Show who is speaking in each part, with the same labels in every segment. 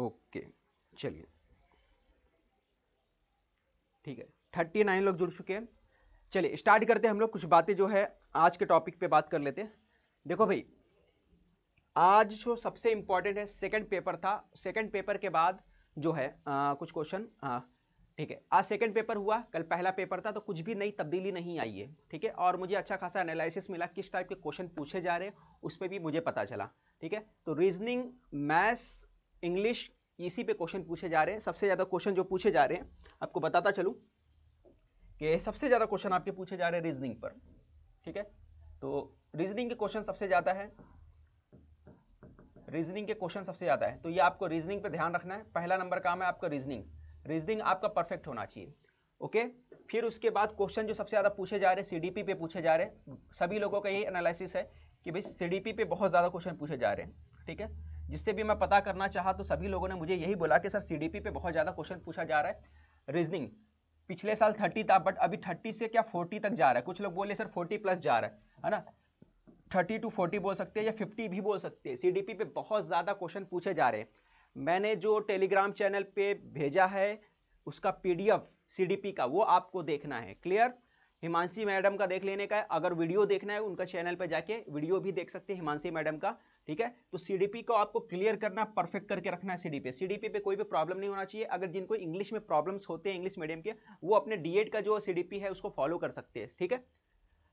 Speaker 1: Okay चलिए ठीक है थर्टी नाइन लोग जुड़ चुके हैं चलिए स्टार्ट करते हैं हम लोग कुछ बातें जो है आज के टॉपिक पे बात कर लेते हैं देखो भाई आज जो सबसे इम्पॉर्टेंट है सेकंड पेपर था सेकंड पेपर के बाद जो है आ, कुछ क्वेश्चन ठीक है आज सेकंड पेपर हुआ कल पहला पेपर था तो कुछ भी नई तब्दीली नहीं आई है ठीक है और मुझे अच्छा खासा एनालिसिस मिला किस टाइप के क्वेश्चन पूछे जा रहे हैं उस पर भी मुझे पता चला ठीक है तो रीजनिंग मैथ्स इंग्लिश इसी पे क्वेश्चन पूछे जा रहे हैं सबसे ज़्यादा क्वेश्चन जो पूछे जा रहे हैं आपको बताता चलूँ कि सबसे ज़्यादा क्वेश्चन आपके पूछे जा रहे हैं रीजनिंग पर ठीक है तो रीजनिंग के क्वेश्चन सबसे ज़्यादा है रीजनिंग के क्वेश्चन सबसे ज़्यादा है तो ये आपको रीजनिंग पे ध्यान रखना है पहला नंबर काम है आपका रीजनिंग रीजनिंग आपका परफेक्ट होना चाहिए ओके फिर उसके बाद क्वेश्चन जो सबसे ज़्यादा पूछे जा रहे हैं सी पे पूछे जा रहे हैं सभी लोगों का यही एनालिसिस है कि भाई सी पे बहुत ज़्यादा क्वेश्चन पूछे जा रहे हैं ठीक है जिससे भी मैं पता करना चाहा तो सभी लोगों ने मुझे यही बोला कि सर सीडीपी पे बहुत ज़्यादा क्वेश्चन पूछा जा रहा है रीजनिंग पिछले साल थर्टी था बट अभी थर्टी से क्या फोर्टी तक जा रहा है कुछ लोग बोले सर फोर्टी प्लस जा रहा है है ना थर्टी टू फोर्टी बोल सकते हैं या फिफ्टी भी बोल सकते हैं पी पे बहुत ज़्यादा क्वेश्चन पूछे जा रहे हैं मैंने जो टेलीग्राम चैनल पर भेजा है उसका डी पी का वो आपको देखना है क्लियर हिमांशी मैडम का देख लेने का है अगर वीडियो देखना है उनका चैनल पर जाके वीडियो भी देख सकते हैं हिमांशी मैडम का ठीक है तो सीडीपी को आपको क्लियर करना परफेक्ट करके रखना है सीडीपी सीडीपी पे कोई भी प्रॉब्लम नहीं होना चाहिए अगर जिनको इंग्लिश में प्रॉब्लम्स होते हैं इंग्लिश मीडियम के वो अपने डीएड का जो सीडीपी है उसको फॉलो कर सकते हैं ठीक है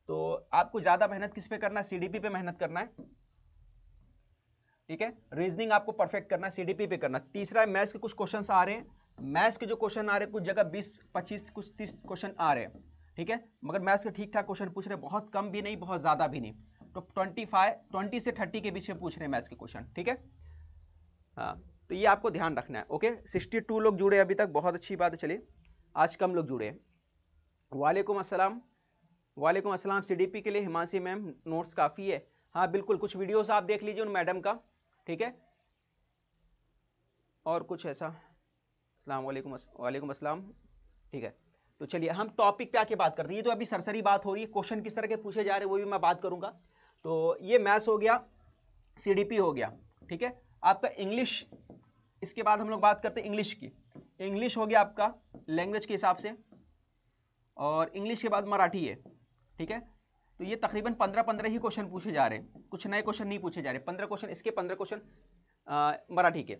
Speaker 1: तो आपको ज़्यादा मेहनत किस पे करना है सीडीपी पे मेहनत करना है ठीक है रीजनिंग आपको परफेक्ट करना है सीडीपी पे करना तीसरा है मैथ्स के कुछ क्वेश्चन आ रहे हैं मैथ्स के जो क्वेश्चन आ रहे हैं कुछ जगह बीस पच्चीस कुछ तीस क्वेश्चन आ रहे हैं ठीक है मगर मैथ्स के ठीक ठाक क्वेश्चन पूछ रहे बहुत कम भी नहीं बहुत ज़्यादा भी नहीं ट्वेंटी फाइव ट्वेंटी से थर्टी के बीच में पूछ रहे हैं मैथ्स के क्वेश्चन ठीक है हाँ तो ये आपको ध्यान रखना है ओके सिक्सटी टू लोग जुड़े अभी तक बहुत अच्छी बात है चलिए आज कम लोग जुड़े वालेकुम अस्सलाम, वालेकुम डी सीडीपी के लिए हिमांशी मैम नोट्स काफ़ी है हाँ बिल्कुल कुछ वीडियोज आप देख लीजिए उन मैडम का ठीक है और कुछ ऐसा अस्सलाम वालेकुम वालेकुम अस्सलाम ठीक है तो चलिए हम टॉपिक पे आके बात करते हैं ये तो अभी सरसरी बात हो रही है क्वेश्चन किस तरह के पूछे जा रहे हैं वो भी मैं बात करूंगा तो ये मैथ्स हो गया सीडीपी हो गया ठीक है आपका इंग्लिश इसके बाद हम लोग बात करते हैं इंग्लिश की इंग्लिश हो गया आपका लैंग्वेज के हिसाब से और इंग्लिश के बाद मराठी है ठीक है तो ये तकरीबन पंद्रह पंद्रह ही क्वेश्चन पूछे जा रहे हैं कुछ नए क्वेश्चन नहीं पूछे जा रहे पंद्रह क्वेश्चन इसके पंद्रह क्वेश्चन मराठी के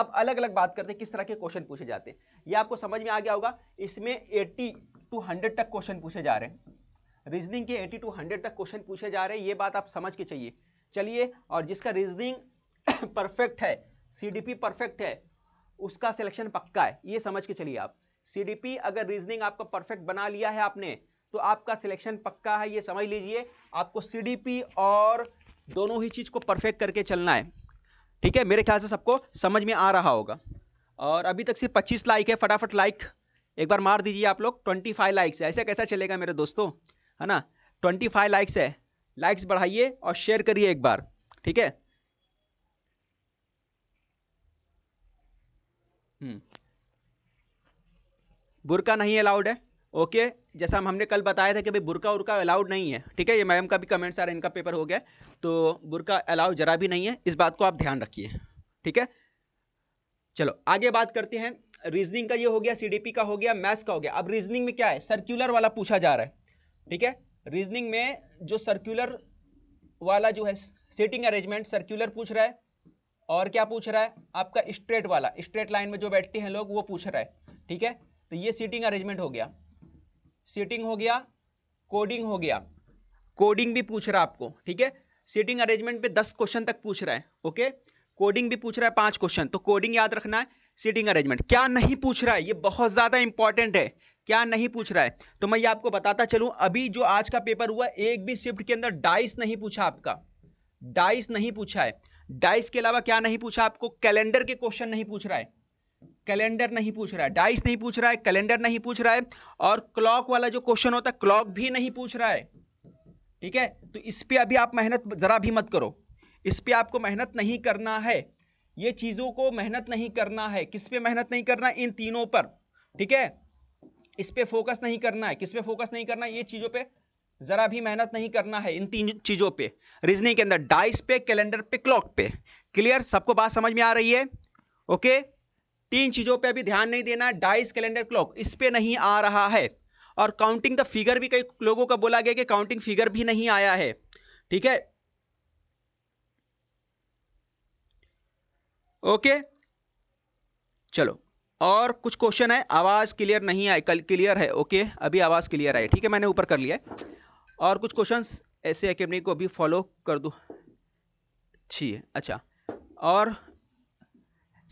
Speaker 1: अब अलग अलग बात करते हैं किस तरह के क्वेश्चन पूछे जाते हैं ये आपको समझ में आ गया होगा इसमें एट्टी टू हंड्रेड तक क्वेश्चन पूछे जा रहे हैं रीजनिंग के 80 टू 100 तक क्वेश्चन पूछे जा रहे हैं ये बात आप समझ के चाहिए चलिए और जिसका रीजनिंग परफेक्ट है सीडीपी परफेक्ट है उसका सिलेक्शन पक्का है ये समझ के चलिए आप सीडीपी अगर रीजनिंग आपका परफेक्ट बना लिया है आपने तो आपका सिलेक्शन पक्का है ये समझ लीजिए आपको सी और दोनों ही चीज़ को परफेक्ट करके चलना है ठीक है मेरे ख्याल से सबको समझ में आ रहा होगा और अभी तक सिर्फ 25 लाइक है फटाफट लाइक एक बार मार दीजिए आप लोग 25 लाइक्स ऐसे कैसा चलेगा मेरे दोस्तों है ना ट्वेंटी फाइव लाइक्स है लाइक्स बढ़ाइए और शेयर करिए एक बार ठीक है हम्म। बुरका नहीं अलाउड है ओके जैसा हम हमने कल बताया था कि भाई बुरका उर्का अलाउड नहीं है ठीक है ये मैम का भी कमेंट सारा इनका पेपर हो गया तो बुरका अलाउड जरा भी नहीं है इस बात को आप ध्यान रखिए ठीक है चलो आगे बात करते हैं रीजनिंग का ये हो गया सीडीपी का हो गया मैथ्स का हो गया अब रीजनिंग में क्या है सर्क्यूलर वाला पूछा जा रहा है ठीक है रीजनिंग में जो सर्कुलर वाला जो है सीटिंग अरेंजमेंट सर्कुलर पूछ रहा है और क्या पूछ रहा है आपका स्ट्रेट वाला स्ट्रेट लाइन में जो बैठते हैं लोग वो पूछ रहा है ठीक है तो ये सीटिंग अरेंजमेंट हो गया सीटिंग हो गया कोडिंग हो गया कोडिंग भी पूछ रहा है आपको ठीक है सीटिंग अरेंजमेंट पे दस क्वेश्चन तक पूछ रहा है ओके कोडिंग भी पूछ रहा है पांच क्वेश्चन तो कोडिंग याद रखना है सीटिंग अरेंजमेंट क्या नहीं पूछ रहा है ये बहुत ज़्यादा इंपॉर्टेंट है क्या नहीं पूछ रहा है तो मैं ये आपको बताता चलूं अभी जो आज का पेपर हुआ एक भी शिफ्ट के अंदर डाइस नहीं पूछा आपका डाइस नहीं पूछा है डाइस के अलावा क्या नहीं पूछा आपको कैलेंडर के क्वेश्चन नहीं पूछ रहा है कैलेंडर नहीं पूछ रहा है डाइस नहीं पूछ रहा है कैलेंडर नहीं पूछ रहा है और क्लॉक वाला जो क्वेश्चन होता है क्लॉक भी नहीं पूछ रहा है ठीक है तो इस पर अभी आप मेहनत ज़रा भी मत करो इस पर आपको मेहनत नहीं करना है ये चीज़ों को मेहनत नहीं करना है किस पे मेहनत नहीं करना इन तीनों पर ठीक है इस पर फोकस नहीं करना है किस पे फोकस नहीं करना है ये चीज़ों पे ज़रा भी मेहनत नहीं करना है इन तीन चीज़ों पे रीजनिंग के अंदर डाइस पे कैलेंडर पे क्लॉक पे क्लियर सबको बात समझ में आ रही है ओके तीन चीज़ों पे अभी ध्यान नहीं देना डाइस कैलेंडर क्लॉक इस पर नहीं आ रहा है और काउंटिंग द फिगर भी कई लोगों का बोला गया कि काउंटिंग फिगर भी नहीं आया है ठीक है ओके चलो और कुछ क्वेश्चन है आवाज़ क्लियर नहीं आई कल क्लियर है ओके अभी आवाज़ क्लियर आई ठीक है मैंने ऊपर कर लिया है और कुछ क्वेश्चन ऐसे अकेडमी को अभी फॉलो कर दो है अच्छा और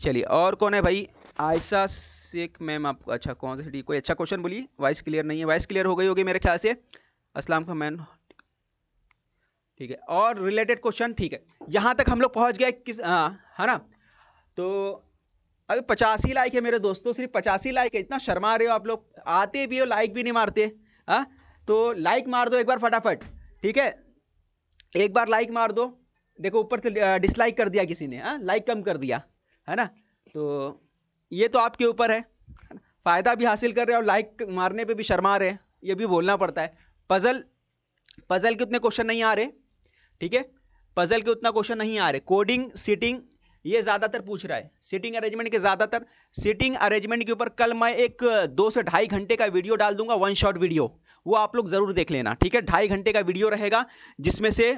Speaker 1: चलिए और कौन है भाई आयशा शेख मैम आपको अच्छा कौन सा ठीक कोई अच्छा क्वेश्चन बोलिए वॉइस क्लियर नहीं है वॉइस क्लियर हो गई होगी मेरे ख्याल से असलम का मैन ठीक है और रिलेटेड क्वेश्चन ठीक है यहाँ तक हम लोग पहुँच गए किस हाँ है ना तो अभी पचासी लाइक है मेरे दोस्तों सिर्फ पचासी लाइक है इतना शर्मा रहे हो आप लोग आते भी हो लाइक भी नहीं मारते हाँ तो लाइक मार दो एक बार फटाफट ठीक है एक बार लाइक मार दो देखो ऊपर से डिसलाइक कर दिया किसी ने हाँ लाइक कम कर दिया है ना तो ये तो आपके ऊपर है फ़ायदा भी हासिल कर रहे हो और लाइक मारने पे भी शर्मा रहे हैं ये भी बोलना पड़ता है पज़ल पज़ल के उतने क्वेश्चन नहीं आ रहे ठीक है पज़ल के उतना क्वेश्चन नहीं आ रहे कोडिंग सीटिंग ये ज़्यादातर पूछ रहा है सीटिंग अरेंजमेंट के ज़्यादातर सीटिंग अरेंजमेंट के ऊपर कल मैं एक दो से ढाई घंटे का वीडियो डाल दूंगा वन शॉट वीडियो वो आप लोग ज़रूर देख लेना ठीक है ढाई घंटे का वीडियो रहेगा जिसमें से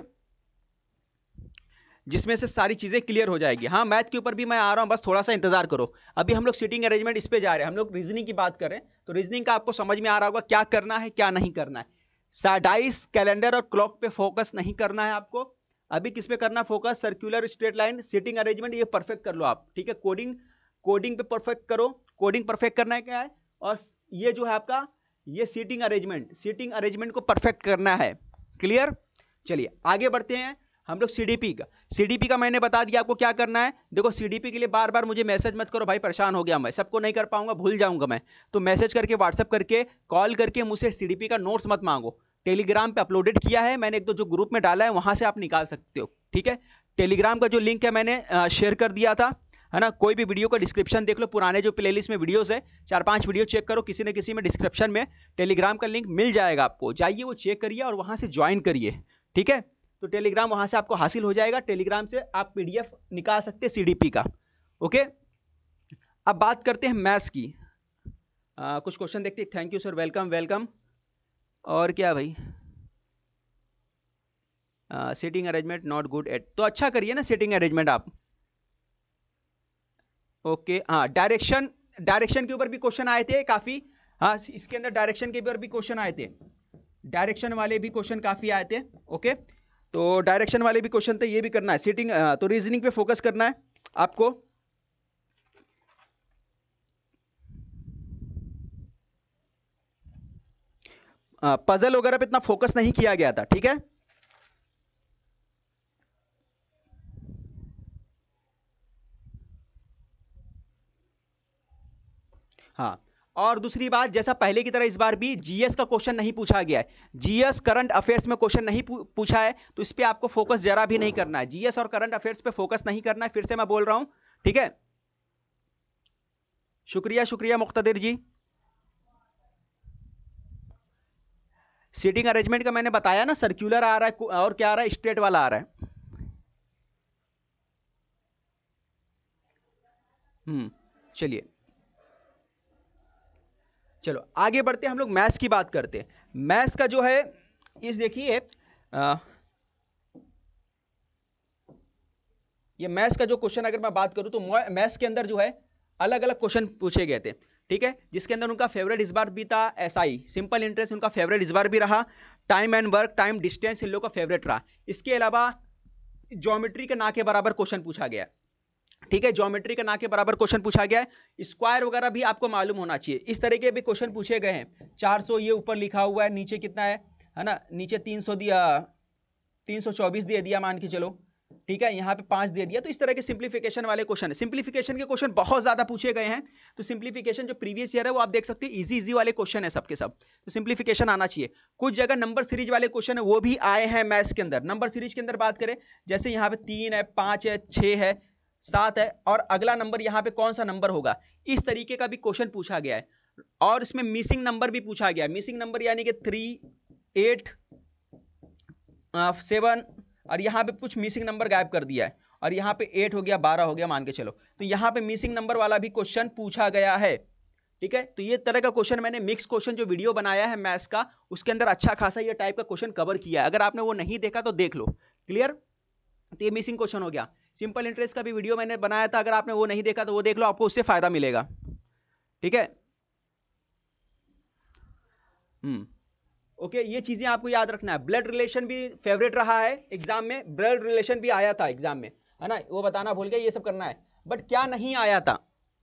Speaker 1: जिसमें से सारी चीज़ें क्लियर हो जाएगी हाँ मैथ के ऊपर भी मैं आ रहा हूँ बस थोड़ा सा इंतजार करो अभी हम लोग सीटिंग अरेंजमेंट इस पर जा रहे हैं हम लोग रीजनिंग की बात कर रहे हैं तो रीजनिंग का आपको समझ में आ रहा होगा क्या करना है क्या नहीं करना है साडाइस कैलेंडर और क्लॉक पे फोकस नहीं करना है आपको अभी किस पे करना focus circular straight line seating arrangement ये परफेक्ट कर लो आप ठीक है कोडिंग कोडिंग पे परफेक्ट करो कोडिंग परफेक्ट करना है क्या है और ये जो है आपका ये सीटिंग अरेंजमेंट सीटिंग अरेंजमेंट को परफेक्ट करना है क्लियर चलिए आगे बढ़ते हैं हम लोग सी का सी का मैंने बता दिया आपको क्या करना है देखो सी के लिए बार बार मुझे मैसेज मत करो भाई परेशान हो गया मैं सबको नहीं कर पाऊंगा भूल जाऊंगा मैं तो मैसेज करके व्हाट्सअप करके कॉल करके मुझसे सी का नोट्स मत मांगो टेलीग्राम पे अपलोडेड किया है मैंने एक दो जो ग्रुप में डाला है वहाँ से आप निकाल सकते हो ठीक है टेलीग्राम का जो लिंक है मैंने शेयर कर दिया था है ना कोई भी वीडियो का डिस्क्रिप्शन देख लो पुराने जो प्लेलिस्ट में वीडियोस है चार पांच वीडियो चेक करो किसी न किसी में डिस्क्रिप्शन में टेलीग्राम का लिंक मिल जाएगा आपको जाइए वो चेक करिए और वहाँ से ज्वाइन करिए ठीक है तो टेलीग्राम वहाँ से आपको हासिल हो जाएगा टेलीग्राम से आप पी निकाल सकते हैं सी का ओके अब बात करते हैं मैथ्स की आ, कुछ क्वेश्चन देखते हैं thank you sir welcome welcome और क्या भाई setting arrangement not good at तो अच्छा करिए ना सेटिंग अरेंजमेंट आप ओके हाँ डायरेक्शन डायरेक्शन के ऊपर भी क्वेश्चन आए थे काफ़ी हाँ इसके अंदर डायरेक्शन के ऊपर भी क्वेश्चन आए थे डायरेक्शन वाले भी क्वेश्चन काफ़ी आए थे ओके तो डायरेक्शन वाले भी क्वेश्चन थे तो ये भी करना है सेटिंग तो रीजनिंग पे फोकस करना है आपको पजल वगैरह पे इतना फोकस नहीं किया गया था ठीक है हाँ और दूसरी बात जैसा पहले की तरह इस बार भी जीएस का क्वेश्चन नहीं पूछा गया है जीएस करंट अफेयर्स में क्वेश्चन नहीं पूछा है तो इस पर आपको फोकस जरा भी नहीं करना है जीएस और करंट अफेयर्स पे फोकस नहीं करना है फिर से मैं बोल रहा हूँ ठीक है शुक्रिया शुक्रिया मुख्तर जी सीटिंग अरेंजमेंट का मैंने बताया ना सर्क्यूलर आ रहा है और क्या आ रहा है स्ट्रेट वाला आ रहा है हम्म, चलिए चलो आगे बढ़ते हैं हम लोग मैथ्स की बात करते हैं मैथ्स का जो है इस देखिए ये मैथ्स का जो क्वेश्चन अगर मैं बात करूं तो मैथ्स के अंदर जो है अलग अलग क्वेश्चन पूछे गए थे ठीक है जिसके अंदर उनका फेवरेट इस बार भी था एसआई सिंपल इंटरेस्ट उनका फेवरेट इस बार भी रहा time and work time distance इन लोग का फेवरेट रहा इसके अलावा ज्योमेट्री के ना के बराबर क्वेश्चन पूछा गया ठीक है ज्योमेट्री के ना के बराबर क्वेश्चन पूछा गया है स्क्वायर वगैरह भी आपको मालूम होना चाहिए इस तरह के भी क्वेश्चन पूछे गए हैं सौ ये ऊपर लिखा हुआ है नीचे कितना है है ना नीचे सौ दिया चौबीस दे दिया मान के चलो ठीक है यहाँ पे पाँच दे दिया तो इस तरह के सिंप्लीफिकेशन वाले क्वेश्चन सिंप्लीफिकेशन के क्वेश्चन बहुत ज़्यादा पूछे गए हैं तो सिंप्लीफिकेशन जो प्रीवियस ईयर है वो आप देख सकते हो इजी इजी वाले क्वेश्चन है सबके सब तो सिंप्लीफिकेशन आना चाहिए कुछ जगह नंबर सीरीज वाले क्वेश्चन है वो भी आए हैं मैथ्स के अंदर नंबर सीरीज के अंदर बात करें जैसे यहाँ पे तीन है पाँच है छः है सात है और अगला नंबर यहाँ पे कौन सा नंबर होगा इस तरीके का भी क्वेश्चन पूछा गया है और इसमें मिसिंग नंबर भी पूछा गया है मिसिंग नंबर यानी कि थ्री एट सेवन और यहाँ पे कुछ मिसिंग नंबर गायब कर दिया है और यहाँ पे एट हो गया बारह हो गया मान के चलो तो यहाँ पे मिसिंग नंबर वाला भी क्वेश्चन पूछा गया है ठीक है तो ये तरह का क्वेश्चन मैंने मिक्स क्वेश्चन जो वीडियो बनाया है मैथ्स का उसके अंदर अच्छा खासा ये टाइप का क्वेश्चन कवर किया है अगर आपने वो नहीं देखा तो देख लो क्लियर तो ये मिसिंग क्वेश्चन हो गया सिंपल इंटरेस्ट का भी वीडियो मैंने बनाया था अगर आपने वो नहीं देखा तो वो देख लो आपको उससे फ़ायदा मिलेगा ठीक है हम्म ओके ये चीज़ें आपको याद रखना है ब्लड रिलेशन भी फेवरेट रहा है एग्जाम में ब्लड रिलेशन भी आया था एग्जाम में है ना वो बताना भूल गया ये सब करना है बट क्या नहीं आया था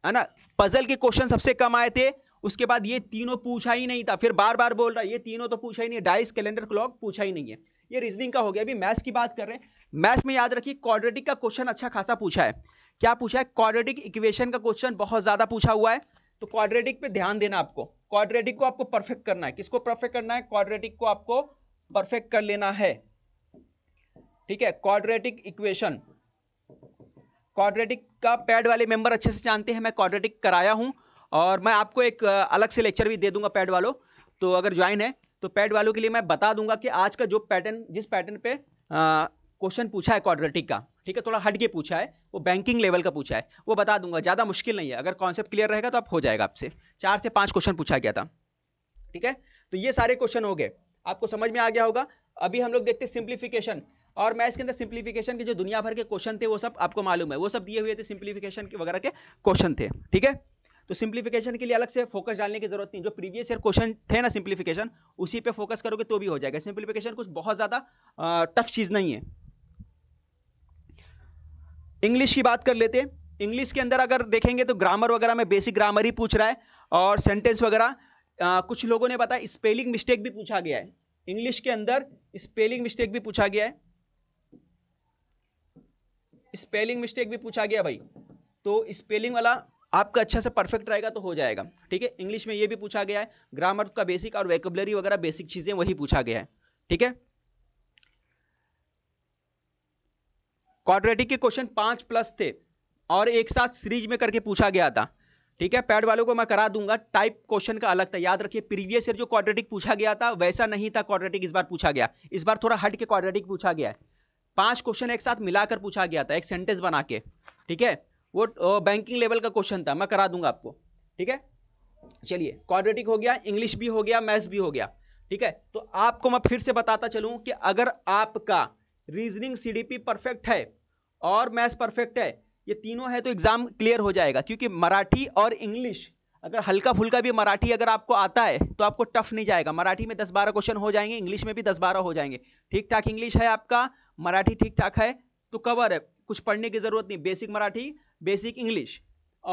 Speaker 1: है ना पजल के क्वेश्चन सबसे कम आए थे उसके बाद ये तीनों पूछा ही नहीं था फिर बार बार बोल रहा है ये तीनों तो पूछा ही नहीं डाइस कैलेंडर क्लॉक पूछा ही नहीं है ये रीजनिंग का हो गया अभी मैथ्स की बात कर रहे हैं मैथ्स में याद रखिए क्वाड्रेटिक का क्वेश्चन अच्छा खासा पूछा है क्या पूछा है क्वाड्रेटिक इक्वेशन का क्वेश्चन बहुत ज़्यादा पूछा हुआ है तो क्वाड्रेटिक पे ध्यान देना आपको क्वाड्रेटिक को आपको परफेक्ट करना है किसको परफेक्ट करना है क्वाड्रेटिक को आपको परफेक्ट कर लेना है ठीक है क्वाड्रेटिक इक्वेशन क्वाड्रेटिक का पैड वाले मेंबर अच्छे से जानते हैं मैं क्वाड्रेटिक कराया हूं और मैं आपको एक अलग से लेक्चर भी दे दूंगा पैड वालों तो अगर ज्वाइन है तो पैड वालों के लिए मैं बता दूंगा कि आज का जो पैटर्न जिस पैटर्न पे क्वेश्चन पूछा है क्वाड्रेटिक का ठीक है थोड़ा हट के पूछा है वो बैंकिंग लेवल का पूछा है वो बता दूंगा ज़्यादा मुश्किल नहीं है अगर कॉन्सेप्ट क्लियर रहेगा तो आप हो जाएगा आपसे चार से पाँच क्वेश्चन पूछा गया था ठीक है तो ये सारे क्वेश्चन हो गए आपको समझ में आ गया होगा अभी हम लोग देखते हैं सिंप्लीफिकेशन और मैं इसके अंदर सिंप्लीफिकेशन के जो दुनिया भर के क्वेश्चन थे वो सब आपको मालूम है वो सब दिए हुए थे सिंप्लीफिकेशन के वगैरह के क्वेश्चन थे ठीक है तो सिंप्लीफिकेशन के लिए अलग से फोकस डालने की जरूरत नहीं जो प्रीवियस ईयर क्वेश्चन थे ना सिंप्लीफिकेशन उसी पे फोकस करोगे तो भी हो जाएगा सिंप्लीफिकेशन कुछ बहुत ज़्यादा टफ चीज़ नहीं है इंग्लिश की बात कर लेते हैं इंग्लिश के अंदर अगर देखेंगे तो ग्रामर वगैरह में बेसिक ग्रामर ही पूछ रहा है और सेंटेंस वगैरह कुछ लोगों ने बताया स्पेलिंग मिस्टेक भी पूछा गया है इंग्लिश के अंदर स्पेलिंग मिस्टेक भी पूछा गया है स्पेलिंग मिस्टेक भी पूछा गया भाई तो स्पेलिंग वाला आपका अच्छा से परफेक्ट रहेगा तो हो जाएगा ठीक है इंग्लिश में ये भी पूछा गया है ग्रामर का बेसिक और वैकबलरी वगैरह बेसिक चीज़ें वही पूछा गया है ठीक है क्वाड्रेटिक के क्वेश्चन पाँच प्लस थे और एक साथ सीरीज में करके पूछा गया था ठीक है पैड वालों को मैं करा दूंगा टाइप क्वेश्चन का अलग था याद रखिए प्रीवियस ईयर जो क्वाड्रेटिक पूछा गया था वैसा नहीं था क्वाड्रेटिक इस बार पूछा गया इस बार थोड़ा हट के क्वाड्रेटिक पूछा गया है पांच क्वेश्चन एक साथ मिलाकर पूछा गया था एक सेंटेंस बना के ठीक है वो बैंकिंग लेवल का क्वेश्चन था मैं करा दूंगा आपको ठीक है चलिए क्वाड्रेटिक हो गया इंग्लिश भी हो गया मैथ्स भी हो गया ठीक है तो आपको मैं फिर से बताता चलूँ कि अगर आपका रीजनिंग सीडीपी परफेक्ट है और मैथ्स परफेक्ट है ये तीनों है तो एग्ज़ाम क्लियर हो जाएगा क्योंकि मराठी और इंग्लिश अगर हल्का फुल्का भी मराठी अगर आपको आता है तो आपको टफ नहीं जाएगा मराठी में दस बारह क्वेश्चन हो जाएंगे इंग्लिश में भी दस बारह हो जाएंगे ठीक ठाक इंग्लिश है आपका मराठी ठीक ठाक है तो कवर है कुछ पढ़ने की ज़रूरत नहीं बेसिक मराठी बेसिक इंग्लिश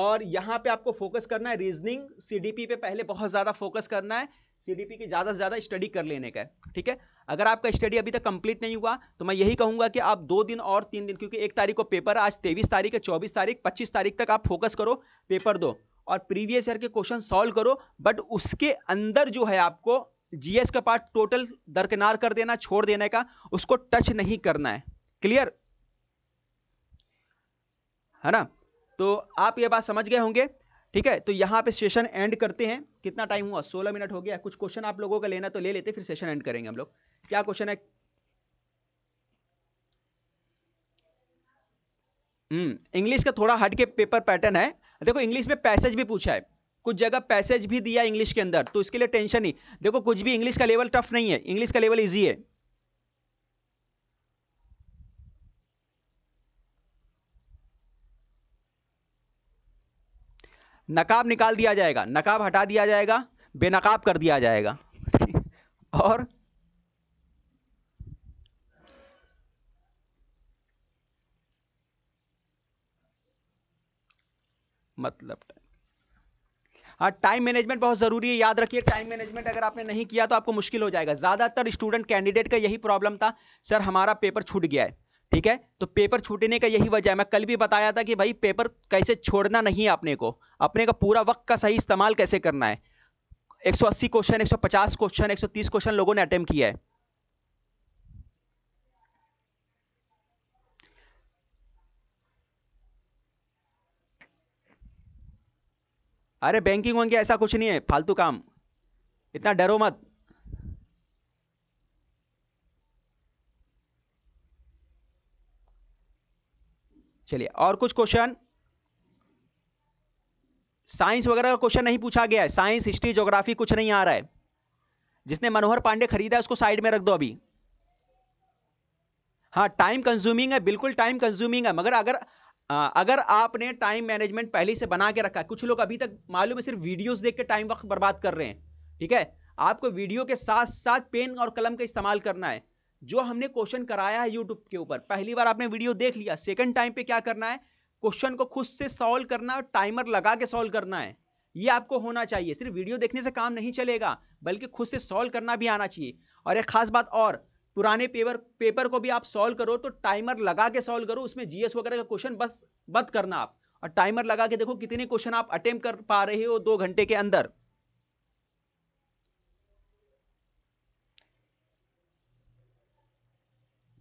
Speaker 1: और यहाँ पे आपको फोकस करना है रीजनिंग सीडीपी पे पहले बहुत ज़्यादा फोकस करना है सीडीपी की ज़्यादा से ज़्यादा स्टडी कर लेने का ठीक है अगर आपका स्टडी अभी तक कंप्लीट नहीं हुआ तो मैं यही कहूँगा कि आप दो दिन और तीन दिन क्योंकि एक तारीख को पेपर आज तेईस तारीख है चौबीस तारीख पच्चीस तारीख तक आप फोकस करो पेपर दो और प्रीवियस ईयर के क्वेश्चन सॉल्व करो बट उसके अंदर जो है आपको जीएस का पार्ट टोटल दरकिनार कर देना छोड़ देने का उसको टच नहीं करना है क्लियर है ना तो आप ये बात समझ गए होंगे ठीक है तो यहाँ पे सेशन एंड करते हैं कितना टाइम हुआ सोलह मिनट हो गया कुछ क्वेश्चन आप लोगों का लेना तो ले लेते फिर सेशन एंड करेंगे हम लोग क्या क्वेश्चन है इंग्लिश हम्म, का थोड़ा हट के पेपर पैटर्न है देखो इंग्लिश में पैसेज भी पूछा है कुछ जगह पैसेज भी दिया इंग्लिश के अंदर तो इसके लिए टेंशन नहीं देखो कुछ भी इंग्लिश का लेवल टफ नहीं है इंग्लिश का लेवल ईजी है नकाब निकाल दिया जाएगा नकाब हटा दिया जाएगा बेनकाब कर दिया जाएगा और मतलब हाँ टाइम मैनेजमेंट बहुत ज़रूरी है याद रखिए टाइम मैनेजमेंट अगर आपने नहीं किया तो आपको मुश्किल हो जाएगा ज़्यादातर स्टूडेंट कैंडिडेट का यही प्रॉब्लम था सर हमारा पेपर छूट गया है ठीक है तो पेपर छूटने का यही वजह है मैं कल भी बताया था कि भाई पेपर कैसे छोड़ना नहीं है अपने को अपने का पूरा वक्त का सही इस्तेमाल कैसे करना है 180 क्वेश्चन 150 क्वेश्चन 130 क्वेश्चन लोगों ने अटेम्प्ट किया है अरे बैंकिंग वैंकिंग ऐसा कुछ नहीं है फालतू काम इतना डरो मत चलिए और कुछ क्वेश्चन साइंस वगैरह का क्वेश्चन नहीं पूछा गया है साइंस हिस्ट्री ज्योग्राफी कुछ नहीं आ रहा है जिसने मनोहर पांडे खरीदा है उसको साइड में रख दो अभी हाँ टाइम कंज्यूमिंग है बिल्कुल टाइम कंज्यूमिंग है मगर अगर आ, अगर आपने टाइम मैनेजमेंट पहले से बना के रखा है कुछ लोग अभी तक मालूम है सिर्फ वीडियोस देख के टाइम वक्त बर्बाद कर रहे हैं ठीक है आपको वीडियो के साथ साथ पेन और कलम का इस्तेमाल करना है जो हमने क्वेश्चन कराया है यूट्यूब के ऊपर पहली बार आपने वीडियो देख लिया सेकंड टाइम पे क्या करना है क्वेश्चन को खुद से सॉल्व करना है और टाइमर लगा के सॉल्व करना है ये आपको होना चाहिए सिर्फ वीडियो देखने से काम नहीं चलेगा बल्कि खुद से सॉल्व करना भी आना चाहिए और एक खास बात और पुराने पेपर पेपर को भी आप सॉल्व करो तो टाइमर लगा के सॉल्व करो उसमें जीएस वगैरह का क्वेश्चन बस बंद करना आप और टाइमर लगा के देखो कितने क्वेश्चन आप अटेम्प्ट कर पा रहे हो दो घंटे के अंदर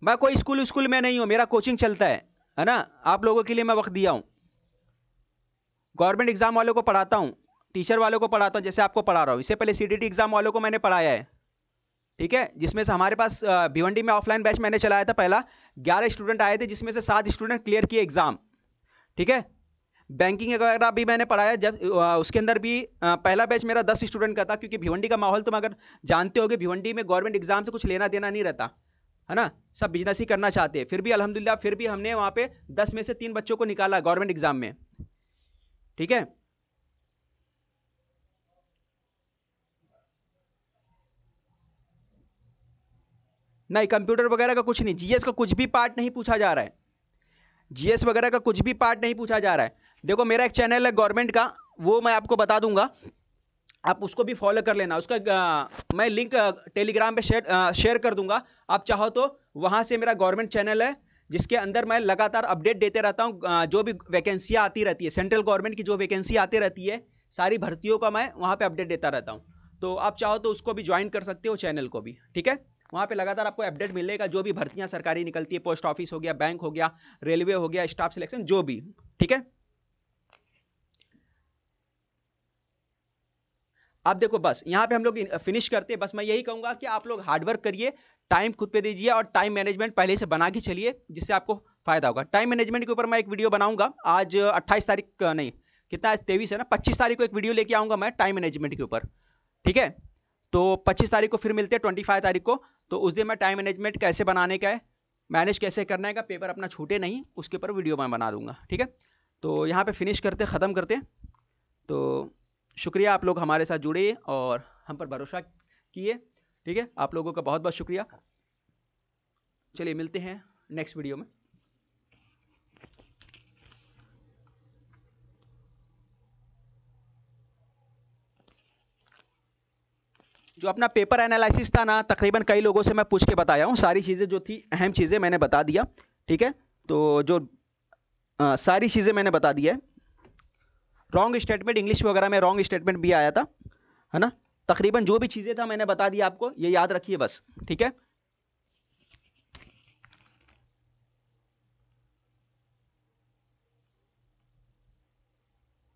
Speaker 1: मैं कोई स्कूल स्कूल में नहीं हूँ मेरा कोचिंग चलता है है ना आप लोगों के लिए मैं वक्त दिया हूँ गवर्नमेंट एग्ज़ाम वालों को पढ़ाता हूँ टीचर वालों को पढ़ाता हूँ जैसे आपको पढ़ा रहा हूँ इससे पहले सी एग्ज़ाम वालों को मैंने पढ़ाया है ठीक है जिसमें से हमारे पास भिवंडी में ऑफलाइन बैच मैंने चलाया था पहला ग्यारह स्टूडेंट आए थे जिसमें से सात स्टूडेंट क्लियर किए एग्ज़ाम ठीक है बैंकिंग वगैरह भी मैंने पढ़ाया जब उसके अंदर भी पहला बैच मेरा दस स्टूडेंट का था क्योंकि भिवंडी का माहौल तुम अगर जानते होगे भिवंडी में गवर्नमेंट एग्ज़ाम से कुछ लेना देना नहीं रहता है ना सब बिजनेस ही करना चाहते हैं फिर भी अलहमदिल्ला फिर भी हमने वहाँ पे दस में से तीन बच्चों को निकाला गवर्नमेंट एग्ज़ाम में ठीक है नहीं कंप्यूटर वगैरह का कुछ नहीं जीएस का कुछ भी पार्ट नहीं पूछा जा रहा है जीएस वगैरह का कुछ भी पार्ट नहीं पूछा जा रहा है देखो मेरा एक चैनल है गवर्नमेंट का वो मैं आपको बता दूंगा आप उसको भी फॉलो कर लेना उसका आ, मैं लिंक टेलीग्राम पे शेयर शेयर कर दूंगा आप चाहो तो वहाँ से मेरा गवर्नमेंट चैनल है जिसके अंदर मैं लगातार अपडेट देते रहता हूँ जो भी वैकेंसियाँ आती रहती है सेंट्रल गवर्नमेंट की जो वैकेंसी आती रहती है सारी भर्तियों का मैं वहाँ पर अपडेट देता रहता हूँ तो आप चाहो तो उसको भी ज्वाइन कर सकते हो चैनल को भी ठीक है वहाँ पे लगातार आपको अपडेट मिलेगा जो भी भर्तियाँ सरकारी निकलती है पोस्ट ऑफिस हो गया बैंक हो गया रेलवे हो गया स्टाफ सिलेक्शन जो भी ठीक है अब देखो बस यहाँ पे हम लोग फिनिश करते हैं बस मैं यही कहूँगा कि आप लोग हार्डवर्क करिए टाइम खुद पे दीजिए और टाइम मैनेजमेंट पहले से बना के चलिए जिससे आपको फायदा होगा टाइम मैनेजमेंट के ऊपर मैं एक वीडियो बनाऊँगा आज अट्ठाईस तारीख नहीं कितना तेईस है ना पच्चीस तारीख को एक वीडियो लेके आऊँगा मैं टाइम मैनेजमेंट के ऊपर ठीक है तो पच्चीस तारीख को फिर मिलते हैं ट्वेंटी फाइव तारीख को तो उस दिन मैं टाइम मैनेजमेंट कैसे बनाने का है मैनेज कैसे करना है का पेपर अपना छूटे नहीं उसके ऊपर वीडियो मैं बना दूँगा ठीक है तो यहाँ पर फिनिश करते ख़त्म करते तो शुक्रिया आप लोग हमारे साथ जुड़े और हम पर भरोसा किए ठीक है आप लोगों का बहुत बहुत शुक्रिया चलिए मिलते हैं नेक्स्ट वीडियो में जो अपना पेपर एनालिसिस था ना तकरीबन कई लोगों से मैं पूछ के बताया हूँ सारी चीज़ें जो थी अहम चीज़ें मैंने बता दिया ठीक है तो जो आ, सारी चीज़ें मैंने बता दिया है रॉन्ग स्टेटमेंट इंग्लिश वगैरह में रॉन्ग स्टेटमेंट भी आया था है ना तकरीबन जो भी चीज़ें था मैंने बता दिया आपको ये याद रखिए बस ठीक है